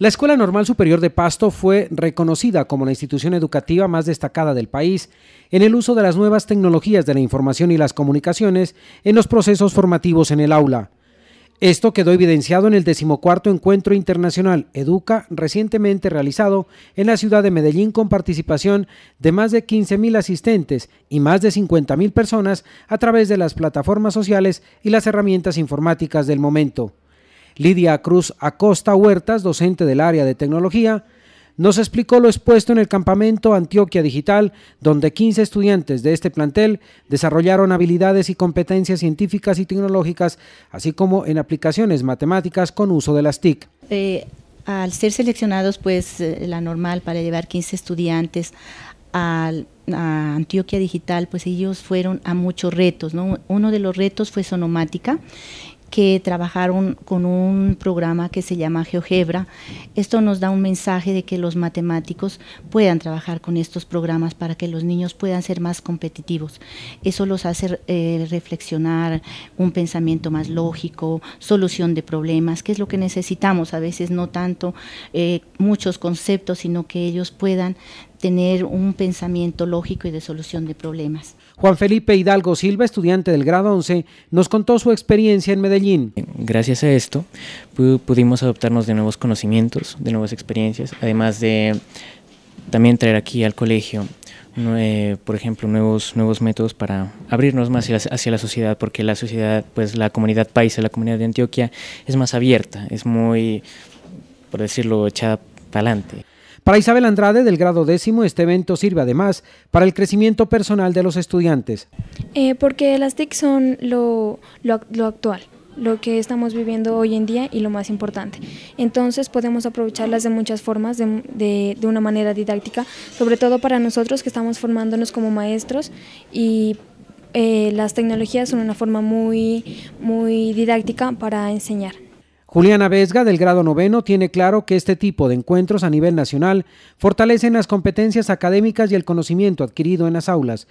La Escuela Normal Superior de Pasto fue reconocida como la institución educativa más destacada del país en el uso de las nuevas tecnologías de la información y las comunicaciones en los procesos formativos en el aula. Esto quedó evidenciado en el decimocuarto Encuentro Internacional Educa recientemente realizado en la ciudad de Medellín con participación de más de 15.000 asistentes y más de 50.000 personas a través de las plataformas sociales y las herramientas informáticas del momento. Lidia Cruz Acosta Huertas, docente del área de tecnología, nos explicó lo expuesto en el campamento Antioquia Digital, donde 15 estudiantes de este plantel desarrollaron habilidades y competencias científicas y tecnológicas, así como en aplicaciones matemáticas con uso de las TIC. Eh, al ser seleccionados, pues eh, la normal para llevar 15 estudiantes a Antioquia Digital, pues ellos fueron a muchos retos. Uno de los retos fue sonomática, que trabajaron con un programa que se llama GeoGebra. Esto nos da un mensaje de que los matemáticos puedan trabajar con estos programas para que los niños puedan ser más competitivos. Eso los hace eh, reflexionar, un pensamiento más lógico, solución de problemas, que es lo que necesitamos a veces, no tanto eh, muchos conceptos, sino que ellos puedan tener un pensamiento lógico y de solución de problemas. Juan Felipe Hidalgo Silva, estudiante del grado 11, nos contó su experiencia en Medellín. Gracias a esto pudimos adoptarnos de nuevos conocimientos, de nuevas experiencias, además de también traer aquí al colegio, por ejemplo, nuevos, nuevos métodos para abrirnos más hacia, hacia, la sociedad, porque la sociedad, pues la comunidad paisa, la comunidad de Antioquia es más abierta, es muy, por decirlo, echada para Isabel Andrade, del grado décimo, este evento sirve además para el crecimiento personal de los estudiantes. Eh, porque las TIC son lo, actual, lo que estamos viviendo hoy en día y lo más importante. Entonces podemos aprovecharlas de muchas formas, de, una manera didáctica, sobre todo para nosotros que estamos formándonos como maestros y eh, las tecnologías son una forma muy, muy didáctica para enseñar. Juliana Vesga, del grado noveno, tiene claro que este tipo de encuentros a nivel nacional fortalecen las competencias académicas y el conocimiento adquirido en las aulas.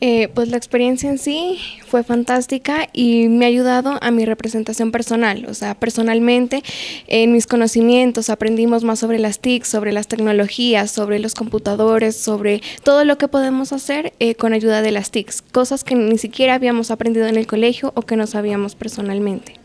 Eh, pues la experiencia en sí fue fantástica y me ha ayudado a mi representación personal, o sea, personalmente en mis conocimientos aprendimos más sobre las TIC, sobre las tecnologías, sobre los computadores, sobre todo lo que podemos hacer eh, con ayuda de las TIC, cosas que ni siquiera habíamos aprendido en el colegio o que no sabíamos personalmente.